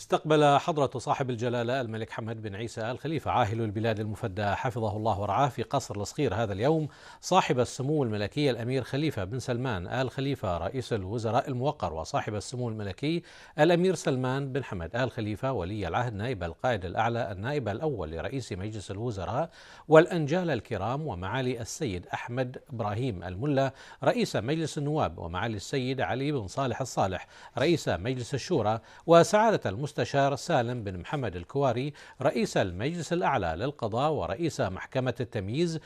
استقبل حضرة صاحب الجلالة الملك حمد بن عيسى الخليفة عاهل البلاد المفدى حفظه الله ورعاه في قصر الصغير هذا اليوم صاحب السمو الملكي الأمير خليفة بن سلمان آل خليفة رئيس الوزراء الموقر وصاحب السمو الملكي الأمير سلمان بن حمد آل خليفة ولي العهد نائب القائد الأعلى النائب الأول لرئيس مجلس الوزراء والأنجال الكرام ومعالي السيد أحمد إبراهيم الملا رئيس مجلس النواب ومعالي السيد علي بن صالح الصالح رئيس مجلس الشورى وسعادة المسلمين المستشار سالم بن محمد الكواري رئيس المجلس الأعلى للقضاء ورئيس محكمة التمييز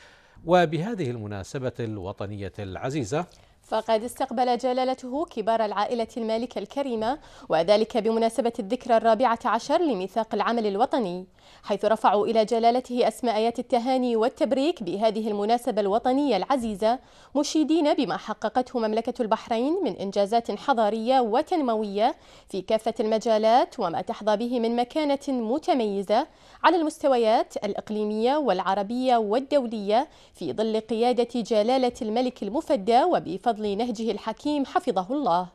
وبهذه المناسبة الوطنية العزيزة فقد استقبل جلالته كبار العائلة المالكة الكريمة وذلك بمناسبة الذكرى الرابعة عشر لميثاق العمل الوطني حيث رفعوا إلى جلالته أسماء آيات التهاني والتبريك بهذه المناسبة الوطنية العزيزة مشيدين بما حققته مملكة البحرين من إنجازات حضارية وتنموية في كافة المجالات وما تحظى به من مكانة متميزة على المستويات الإقليمية والعربية والدولية في ظل قيادة جلالة الملك المفدى وبفضل بفضل نهجه الحكيم حفظه الله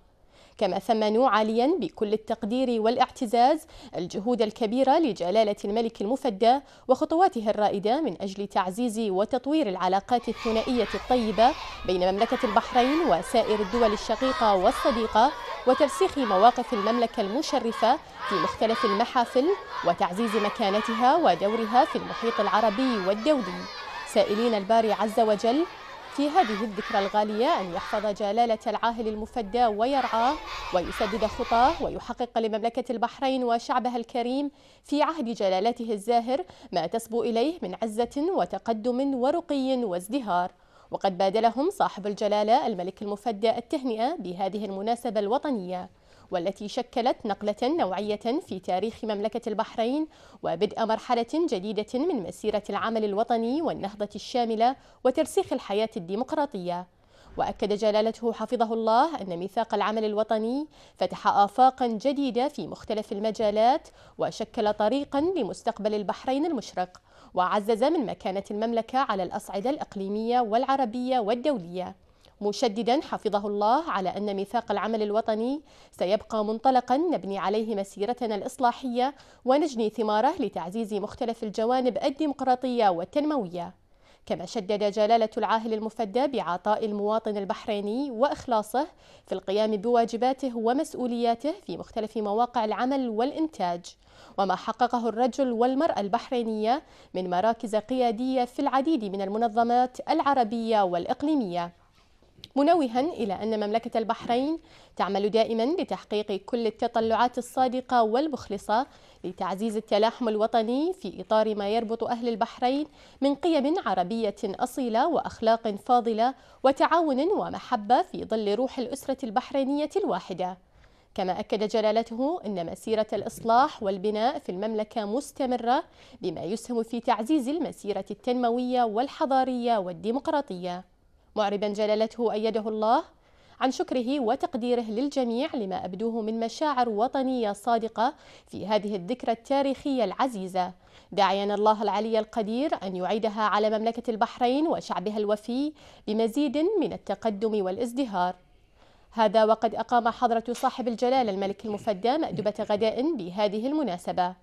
كما ثمنوا عاليا بكل التقدير والاعتزاز الجهود الكبيرة لجلالة الملك المفدى وخطواته الرائدة من أجل تعزيز وتطوير العلاقات الثنائية الطيبة بين مملكة البحرين وسائر الدول الشقيقة والصديقة وترسيخ مواقف المملكة المشرفة في مختلف المحافل وتعزيز مكانتها ودورها في المحيط العربي والدولي سائلين الباري عز وجل في هذه الذكرى الغالية أن يحفظ جلالة العاهل المفدى ويرعاه ويسدد خطاه ويحقق لمملكة البحرين وشعبها الكريم في عهد جلالته الزاهر ما تسبو إليه من عزة وتقدم ورقي وازدهار وقد بادلهم صاحب الجلالة الملك المفدى التهنئة بهذه المناسبة الوطنية والتي شكلت نقلة نوعية في تاريخ مملكة البحرين وبدء مرحلة جديدة من مسيرة العمل الوطني والنهضة الشاملة وترسيخ الحياة الديمقراطية وأكد جلالته حفظه الله أن ميثاق العمل الوطني فتح آفاقا جديدة في مختلف المجالات وشكل طريقا لمستقبل البحرين المشرق وعزز من مكانة المملكة على الأصعدة الإقليمية والعربية والدولية مشددا حفظه الله على أن ميثاق العمل الوطني سيبقى منطلقا نبني عليه مسيرتنا الإصلاحية ونجني ثماره لتعزيز مختلف الجوانب الديمقراطية والتنموية كما شدد جلالة العاهل المفدى بعطاء المواطن البحريني وإخلاصه في القيام بواجباته ومسؤولياته في مختلف مواقع العمل والإنتاج وما حققه الرجل والمرأة البحرينية من مراكز قيادية في العديد من المنظمات العربية والإقليمية منوها إلى أن مملكة البحرين تعمل دائما لتحقيق كل التطلعات الصادقة والمخلصة لتعزيز التلاحم الوطني في إطار ما يربط أهل البحرين من قيم عربية أصيلة وأخلاق فاضلة وتعاون ومحبة في ظل روح الأسرة البحرينية الواحدة كما أكد جلالته أن مسيرة الإصلاح والبناء في المملكة مستمرة بما يسهم في تعزيز المسيرة التنموية والحضارية والديمقراطية معربا جلالته أيده الله عن شكره وتقديره للجميع لما أبدوه من مشاعر وطنية صادقة في هذه الذكرى التاريخية العزيزة داعيا الله العلي القدير أن يعيدها على مملكة البحرين وشعبها الوفي بمزيد من التقدم والازدهار هذا وقد أقام حضرة صاحب الجلالة الملك المفدى مأدبة غداء بهذه المناسبة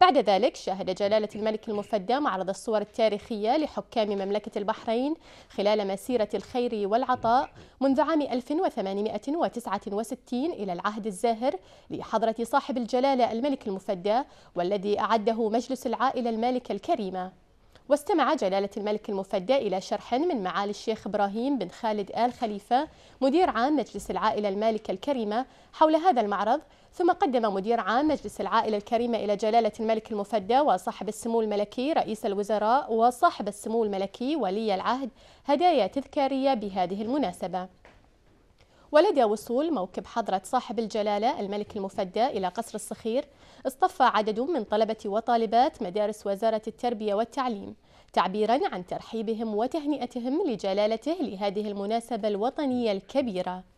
بعد ذلك شهد جلالة الملك المفدى معرض الصور التاريخية لحكام مملكة البحرين خلال مسيرة الخير والعطاء منذ عام 1869 إلى العهد الزاهر لحضرة صاحب الجلالة الملك المفدى والذي أعده مجلس العائلة المالكة الكريمة واستمع جلالة الملك المفدى إلى شرح من معالي الشيخ إبراهيم بن خالد آل خليفة مدير عام مجلس العائلة المالكة الكريمة حول هذا المعرض ثم قدم مدير عام مجلس العائلة الكريمة إلى جلالة الملك المفدى وصاحب السمو الملكي رئيس الوزراء وصاحب السمو الملكي ولي العهد هدايا تذكارية بهذه المناسبة ولدى وصول موكب حضرة صاحب الجلالة الملك المفدى إلى قصر الصخير اصطفى عدد من طلبة وطالبات مدارس وزارة التربية والتعليم تعبيرا عن ترحيبهم وتهنئتهم لجلالته لهذه المناسبة الوطنية الكبيرة